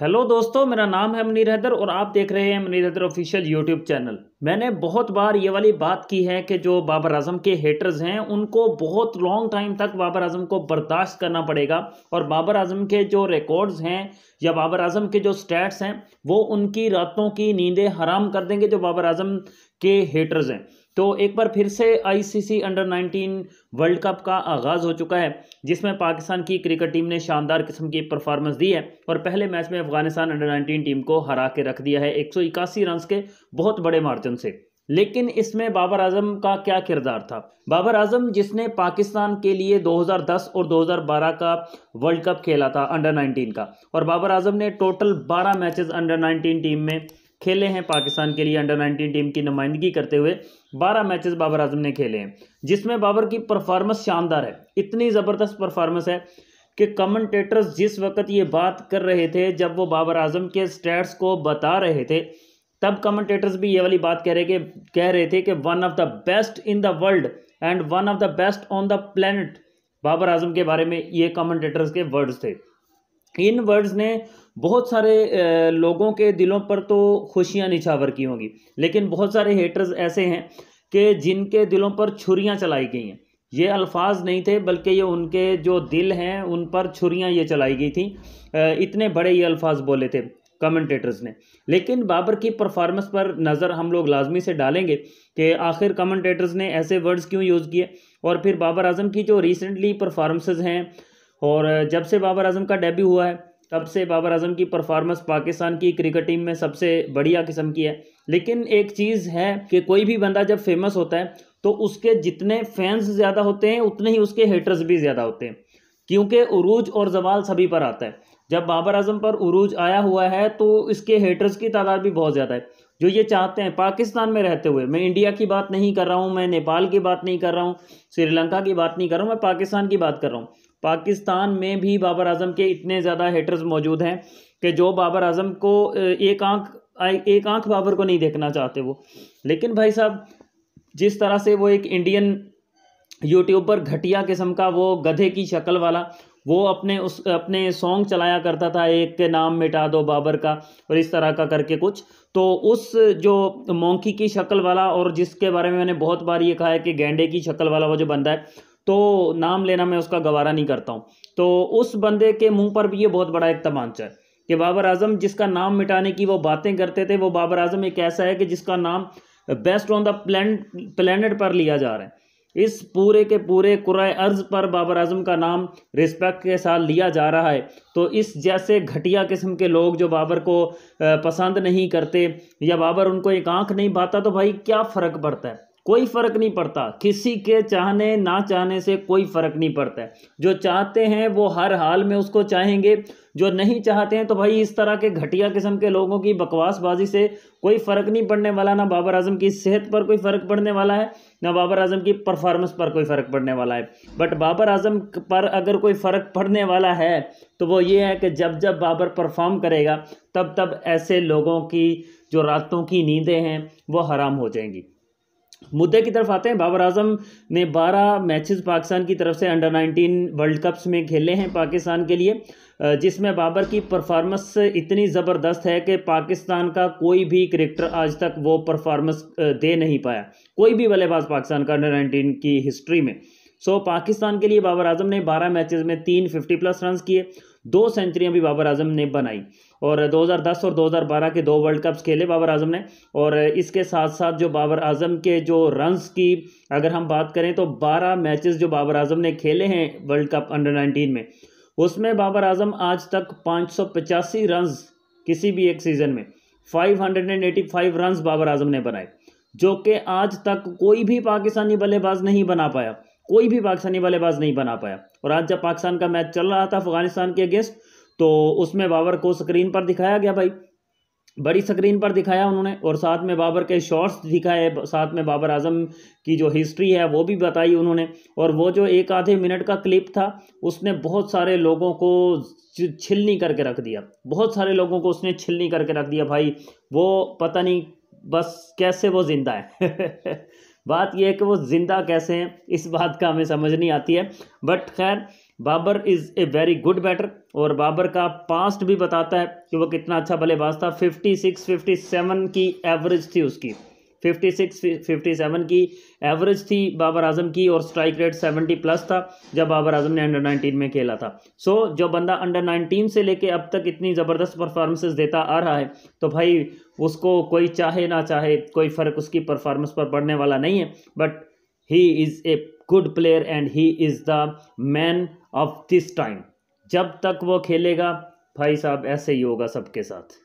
hello दोस्तों मेरा नाम है मनीर हैदर और आप देख रहे हैं Munir Haider official YouTube channel मैंने बहुत बार ये वाली बात की है कि जो बाबर आजम के हेटर्स हैं उनको बहुत लॉन्ग टाइम तक बाबर आजम को बर्दाश्त करना पड़ेगा और बाबर आजम के जो रिकॉर्ड्स हैं या बाबर आजम के जो स्टैट्स हैं वो उनकी रातों की नींदें हराम कर देंगे जो बाबर आजम के हेटर्स हैं तो एक बार फिर से आईसीसी अंडर 19 वर्ल्ड कप का आगाज़ हो चुका है जिसमें पाकिस्तान की क्रिकेट टीम ने शानदार किस्म की परफॉर्मेंस दी है और पहले मैच में अफगानिस्तान अंडर 19 टीम को हरा के रख दिया है एक रन के बहुत बड़े मार्जिन से लेकिन इसमें बाबर आजम का क्या किरदार था बाबर आजम जिसने पाकिस्तान के लिए 2010 और 2012 का वर्ल्ड कप खेला था अंडर 19 का और बाबर आजम ने टोटल 12 मैचेस अंडर 19 टीम में खेले हैं पाकिस्तान के लिए अंडर 19 टीम की नुमाइंदगी करते हुए 12 मैचेस बाबर आजम ने खेले हैं जिसमें बाबर की परफॉर्मेंस शानदार है इतनी ज़बरदस्त परफॉर्मेंस है कि कमेंटेटर्स जिस वक्त ये बात कर रहे थे जब वो बाबर आजम के स्टैट्स को बता रहे थे तब कमेंटेटर्स भी ये वाली बात कह रहे कि कह रहे थे कि one of the best in the world and one of the best on the planet Babar Azam के बारे में ये कमेंटेटर्स के वर्ड्स थे इन वर्ड्स ने बहुत सारे लोगों के दिलों पर तो खुशियां निछावर की होंगी लेकिन बहुत सारे हेटर्स ऐसे हैं कि जिनके दिलों पर छुरियां चलाई गई हैं ये अल्फाज नहीं थे बल्कि ये उनके जो दिल हैं उन पर छुरियां ये चलाई गई थी इतने बड़े ये अल्फाज बोले थे कमेंटेटर्स ने लेकिन बाबर की परफॉर्मेंस पर नज़र हम लोग लाजमी से डालेंगे कि आखिर कमेंटेटर्स ने ऐसे वर्ड्स क्यों यूज़ किए और फिर बाबर आजम की जो रिसेंटली परफॉर्मेंसेज हैं और जब से बाबर आजम का डेब्यू हुआ है तब से बाबर आजम की परफॉर्मेंस पाकिस्तान की क्रिकेट टीम में सबसे बढ़िया किस्म की है लेकिन एक चीज़ है कि कोई भी बंदा जब फेमस होता है तो उसके जितने फैंस ज़्यादा होते हैं उतने ही उसके हेटर्स भी ज़्यादा होते हैं क्योंकि उरूज और जवाल सभी पर आता है जब बाबर आजम पर उरूज आया हुआ है तो इसके हेटर्स की तादाद भी बहुत ज़्यादा है जो ये चाहते हैं पाकिस्तान में रहते हुए मैं इंडिया की बात नहीं कर रहा हूँ मैं नेपाल की बात नहीं कर रहा हूँ श्रीलंका की बात नहीं कर रहा हूँ मैं पाकिस्तान की बात कर रहा हूँ पाकिस्तान में भी बाबर आजम के इतने ज़्यादा हेटर्स मौजूद हैं कि जो बाबर आजम को एक आंख एक आंख बाबर को नहीं देखना चाहते वो लेकिन भाई साहब जिस तरह से वो एक इंडियन यूट्यूब पर घटिया किस्म का वो गधे की शक्ल वाला वो अपने उस अपने सॉन्ग चलाया करता था एक के नाम मिटा दो बाबर का और इस तरह का करके कुछ तो उस जो मोंकी की शक्ल वाला और जिसके बारे में मैंने बहुत बार ये कहा है कि गेंडे की शक्ल वाला वो जो बंदा है तो नाम लेना मैं उसका गवारा नहीं करता हूँ तो उस बंदे के मुंह पर भी ये बहुत बड़ा एक तमांचा है कि बाबर आजम जिसका नाम मिटाने की वो बातें करते थे वो बाबर आजम एक ऐसा है कि जिसका नाम best on the plan planet पर लिया जा रहा है इस पूरे के पूरे कुराय अर्ज पर बाबर आजम का नाम रिस्पेक्ट के साथ लिया जा रहा है तो इस जैसे घटिया किस्म के लोग जो बाबर को पसंद नहीं करते या बाबर उनको एक आंख नहीं भाता तो भाई क्या फ़र्क पड़ता है कोई फ़र्क नहीं पड़ता किसी के चाहने ना चाहने से कोई फ़र्क नहीं पड़ता जो चाहते हैं वो हर हाल में उसको चाहेंगे जो नहीं चाहते हैं तो भाई इस तरह के घटिया किस्म के लोगों की बकवासबाजी से कोई फ़र्क नहीं पड़ने वाला ना बाबर आजम की सेहत पर कोई फ़र्क पड़ने वाला है ना बाबर आजम की परफॉर्मेंस पर कोई फ़र्क पड़ने वाला है बट बाबर आजम पर अगर कोई फ़र्क पड़ने वाला है तो वो ये है कि जब जब बाबर परफॉर्म करेगा तब तब ऐसे लोगों की जो रातों की नींदें हैं वो हराम हो जाएंगी मुद्दे की तरफ आते हैं बाबर आजम ने 12 मैचेस पाकिस्तान की तरफ से अंडर 19 वर्ल्ड कप्स में खेले हैं पाकिस्तान के लिए जिसमें बाबर की परफॉर्मेंस इतनी ज़बरदस्त है कि पाकिस्तान का कोई भी क्रिकेटर आज तक वो परफॉर्मेंस दे नहीं पाया कोई भी बल्लेबाज पाकिस्तान का अंडर नाइनटीन की हिस्ट्री में सो पाकिस्तान के लिए बाबर आजम ने बारह मैचेज में तीन फिफ्टी प्लस रन किए दो सेंचुरियाँ भी बाबर आजम ने बनाई और 2010 और 2012 के दो वर्ल्ड कप्स खेले बाबर आजम ने और इसके साथ साथ जो बाबर आजम के जो रन्स की अगर हम बात करें तो 12 मैचेस जो बाबर आजम ने खेले हैं वर्ल्ड कप अंडर 19 में उसमें बाबर आजम आज तक पाँच सौ किसी भी एक सीज़न में फाइव हंड्रेड बाबर आजम ने बनाए जो कि आज तक कोई भी पाकिस्तानी बल्लेबाज नहीं बना पाया कोई भी पाकिस्तानी बल्लेबाज नहीं बना पाया और आज जब पाकिस्तान का मैच चल रहा था अफगानिस्तान के अगेंस्ट तो उसमें बाबर को स्क्रीन पर दिखाया गया भाई बड़ी स्क्रीन पर दिखाया उन्होंने और साथ में बाबर के शॉर्ट्स दिखाए साथ में बाबर आजम की जो हिस्ट्री है वो भी बताई उन्होंने और वो जो एक आधे मिनट का क्लिप था उसने बहुत सारे लोगों को छिलनी करके रख दिया बहुत सारे लोगों को उसने छिलनी करके रख दिया भाई वो पता नहीं बस कैसे वो ज़िंदा है बात यह है कि वो ज़िंदा कैसे हैं इस बात का हमें समझ नहीं आती है बट खैर Babar is a very good batter और बाबर का पास्ट भी बताता है कि वो कितना अच्छा बल्लेबाज था फिफ्टी सिक्स फिफ्टी सेवन की एवरेज थी उसकी फिफ्टी सिक्स फिफ्टी सेवन की एवरेज थी बाबर आजम की और स्ट्राइक रेट सेवेंटी प्लस था जब बाबर आजम ने अंडर नाइनटीन में खेला था सो so, जो बंदा अंडर नाइनटीन से लेके अब तक इतनी ज़बरदस्त परफॉर्मेंसेज देता आ रहा है तो भाई उसको कोई चाहे ना चाहे कोई फ़र्क उसकी परफॉर्मेंस पर पड़ने वाला नहीं है but he is a good player and he is the man of this time जब तक वो खेलेगा भाई साहब ऐसे ही होगा सबके साथ